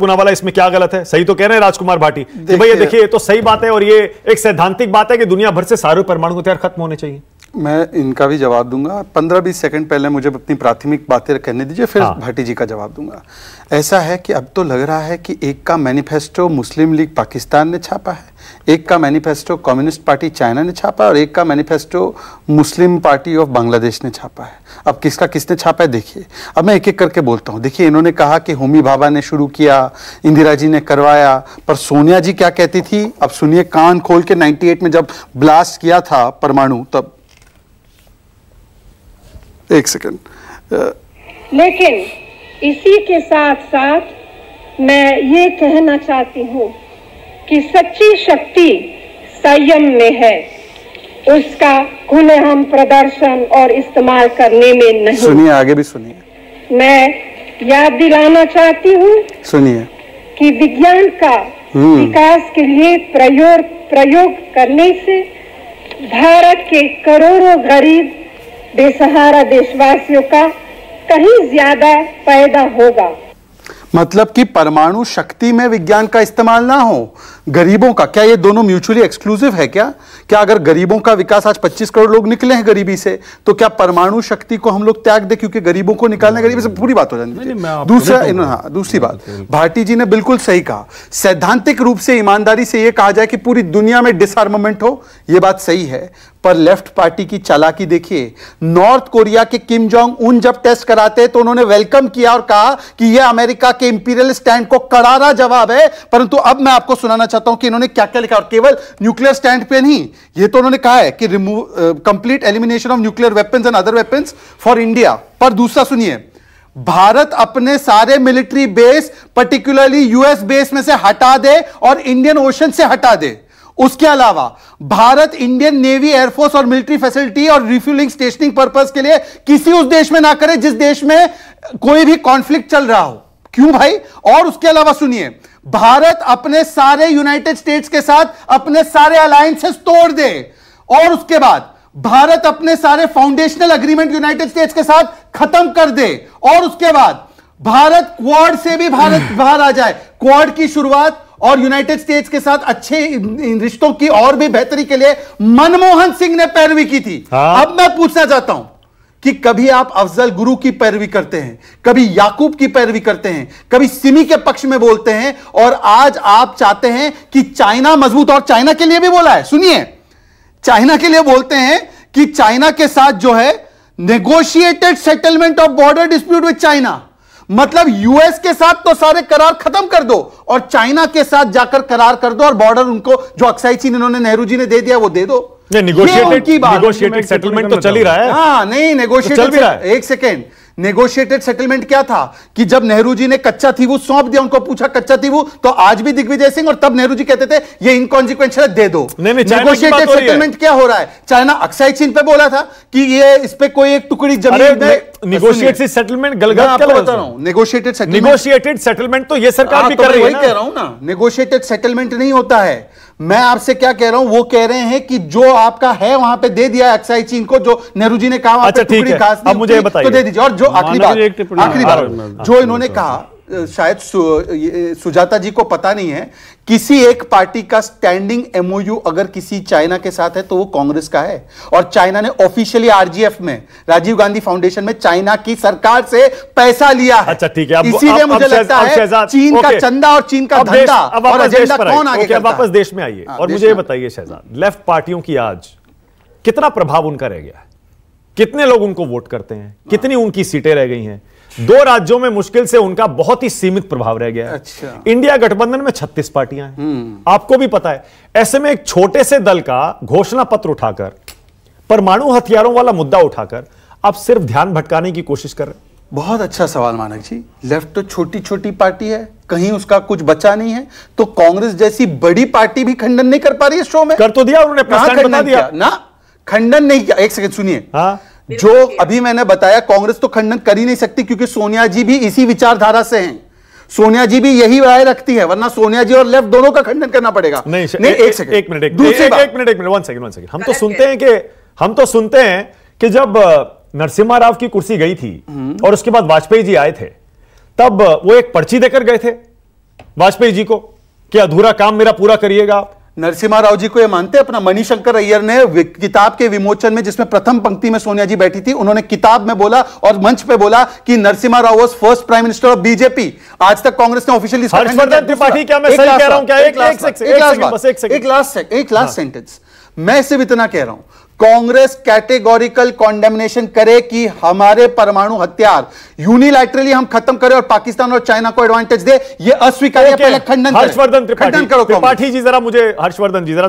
पुना वाला इसमें क्या गलत है सही तो कह रहे हैं राजकुमार भाटी कि भाई देखिए ये तो सही बात है और ये एक सैद्धांतिक बात है कि दुनिया भर से सारे परमाणु हथियार खत्म होने चाहिए मैं इनका भी जवाब दूंगा पंद्रह बीस सेकंड पहले मुझे अपनी प्राथमिक बातें कहने दीजिए फिर हाँ। भाटी जी का जवाब दूंगा ऐसा है कि अब तो लग रहा है कि एक का मैनिफेस्टो मुस्लिम लीग पाकिस्तान ने छापा है एक का मैनिफेस्टो कम्युनिस्ट पार्टी चाइना ने छापा और एक का manifesto Muslim party of Bangladesh ने छापा है अब किसका किसने छापा है देखिए अब मैं एक एक करके बोलता हूँ देखिए इन्होंने कहा कि होमी भाभा ने शुरू किया इंदिरा जी ने करवाया पर सोनिया जी क्या कहती थी अब सुनिए कान खोल के नाइन्टी में जब ब्लास्ट किया था परमाणु तब एक सेकेंड लेकिन इसी के साथ साथ मैं ये कहना चाहती हूँ कि सच्ची शक्ति संयम में है उसका खुले हम प्रदर्शन और इस्तेमाल करने में नहीं सुनिए आगे भी सुनिए मैं याद दिलाना चाहती हूँ सुनिए कि विज्ञान का हम्म। विकास के लिए प्रयोग प्रयोग करने से भारत के करोड़ों गरीब बेसहारा देशवासियों का कहीं ज्यादा फायदा होगा मतलब कि परमाणु शक्ति में विज्ञान का इस्तेमाल ना हो गरीबों का क्या ये दोनों म्यूचुअली एक्सक्लूसिव है क्या क्या अगर गरीबों का विकास आज 25 करोड़ लोग निकले हैं गरीबी से तो क्या परमाणु शक्ति को हम लोग त्याग दे क्योंकि गरीबों को निकालने गरीबी से पूरी बात हो जाती है दूसरा हाँ दूसरी बात भारती जी ने बिल्कुल सही कहा सैद्धांतिक रूप से ईमानदारी से यह कहा जाए कि पूरी दुनिया में डिसआर्ममेंट हो यह बात सही है पर लेफ्ट पार्टी की चालाकी देखिए नॉर्थ कोरिया के किम जोंग उन जब टेस्ट कराते तो उन्होंने वेलकम किया और कहा कि यह अमेरिका के इंपीरियल स्टैंड को करारा जवाब है परंतु अब मैं आपको सुनाना चाहूंगा चाहता हूं कि इन्होंने क्या क्या लिखा और केवल न्यूक्लियर स्टैंड पे नहीं ये तो उन्होंने कहा है कि remove complete elimination of nuclear weapons and other weapons for India पर दूसरा सुनिए भारत अपने सारे military base particularly US base में से हटा दे और इंडियन ओशन से हटा दे उसके अलावा भारत इंडियन नेवी एयरफोर्स और मिलिट्री फैसिलिटी और रिफ्यूलिंग स्टेशनिंग पर्पस के लिए किसी उस देश में ना करे जिस देश में कोई भी कॉन्फ्लिक्ट चल रहा हो क्यों भाई और उसके अलावा सुनिए भारत अपने सारे यूनाइटेड स्टेट्स के साथ अपने सारे अलायंसेस तोड़ दे और उसके बाद भारत अपने सारे फाउंडेशनल अग्रीमेंट यूनाइटेड स्टेट्स के साथ खत्म कर दे और उसके बाद भारत क्वाड से भी भारत बाहर आ जाए क्वाड की शुरुआत और यूनाइटेड स्टेट्स के साथ अच्छे रिश्तों की और भी बेहतरी के लिए मनमोहन सिंह ने पैरवी की थी हाँ। अब मैं पूछना चाहता हूं कि कभी आप अफजल गुरु की पैरवी करते हैं कभी याकूब की पैरवी करते हैं कभी सिमी के पक्ष में बोलते हैं और आज आप चाहते हैं कि चाइना मजबूत और चाइना के लिए भी बोला है सुनिए चाइना के लिए बोलते हैं कि चाइना के साथ जो है negotiated settlement of border dispute with China मतलब यूएस के साथ तो सारे करार खत्म कर दो और चाइना के साथ जाकर करार कर दो और बॉर्डर उनको जो अक्साई चीन इन्होंने नेहरू जी ने दे दिया वो दे दो निगोशिएटेड तो सेटलमेंट हाँ, तो चल ही रहा है हाँ नहीं नेगोशिएटेड तो एक सेकेंड नेगोशिएटेड सेटलमेंट क्या था कि जब नेहरू जी ने कच्चा थी वो सौंप दिया उनको पूछा कच्चा थी वो तो आज भी दिग्विजय सिंह और तब नेहरू जी कहते थे ये इनकॉन्सिक्वेंशियल दे दो नेगोशिएटेड सेटलमेंट क्या हो रहा है चाइना अक्साई चीन पे बोला था कि ये इस पर कोई एक टुकड़ी जमीन नेगोशिएटेड सेटलमेंट गलगत बता रहा हूँ नेगोशिएटेड नेगोशिएटेड सेटलमेंट तो ये सरकार हाँ, भी तो कर रही है ना नेगोशिएटेड सेटलमेंट नहीं होता है मैं आपसे क्या कह रहा हूं वो कह रहे हैं कि जो आपका है वहां पे दे दिया एक्साइज चीन को जो नेहरू जी ने कहा अच्छा, अब मुझे तो बताइए तो दे दीजिए और जो आखिरी बात आखिरी बात जो इन्होंने कहा शायद सु, सुजाता जी को पता नहीं है किसी एक पार्टी का स्टैंडिंग एमओयू अगर किसी चाइना के साथ है तो वो कांग्रेस का है और चाइना ने ऑफिशियली आरजीएफ में राजीव गांधी फाउंडेशन में चाइना की सरकार से पैसा लिया है अच्छा ठीक है इसीलिए मुझे लगता है चीन का चंदा और चीन का धंधा और एजेंडा कौन आगे वापस देश में आइए हाँ, और मुझे बताइए शहजाद लेफ्ट पार्टियों की आज कितना प्रभाव उनका रह गया है कितने लोग उनको वोट करते हैं कितनी उनकी सीटें रह गई हैं दो राज्यों में मुश्किल से उनका बहुत ही सीमित प्रभाव रह गया है अच्छा इंडिया गठबंधन में 36 पार्टियां हैं हम्म। आपको भी पता है ऐसे में एक छोटे से दल का घोषणा पत्र उठाकर परमाणु हथियारों वाला मुद्दा उठाकर आप सिर्फ ध्यान भटकाने की कोशिश कर रहे बहुत अच्छा सवाल मानक जी लेफ्ट तो छोटी छोटी पार्टी है कहीं उसका कुछ बचा नहीं है तो कांग्रेस जैसी बड़ी पार्टी भी खंडन नहीं कर पा रही है शो में कर तो दिया उन्होंने खंडन दिया ना खंडन नहीं किया एक सेकंड सुनिए हाँ जो अभी मैंने बताया कांग्रेस तो खंडन कर ही नहीं सकती क्योंकि सोनिया जी भी इसी विचारधारा से हैं सोनिया जी भी यही राय रखती है वरना सोनिया जी और लेफ्ट दोनों का खंडन करना पड़ेगा नहीं, नहीं एक एक मिनट एक मिनट एक मिनट एक minute one second one second हम तो सुनते हैं कि हम तो सुनते हैं कि जब नरसिम्हा राव की कुर्सी गई थी हम्म। और उसके बाद वाजपेयी जी आए थे तब वो एक पर्ची देकर गए थे वाजपेयी जी को कि अधूरा काम मेरा पूरा करिएगा आप नरसिम्हा राव जी को ये मानते अपना मणिशंकर अय्यर ने किताब के विमोचन में जिसमें प्रथम पंक्ति में सोनिया जी बैठी थी उन्होंने किताब में बोला और मंच पे बोला कि Narasimha Rao was first prime minister of BJP आज तक कांग्रेस ने ऑफिशियली त्रिपाठी क्या मैं सही कह रहा हूं क्या एक लास्ट सेंटेंस मैं सिर्फ इतना कह रहा हूं कांग्रेस कैटेगोरिकल कॉन्डेमनेशन करे कि हमारे परमाणु हथियार यूनिलैटरली हम खत्म करें और पाकिस्तान और चाइना को एडवांटेज दे ये अस्वीकार्य okay. पहले खंडन हर्षवर्धन खंडन करो त्रिपाठी जी जरा मुझे हर्षवर्धन जी जरा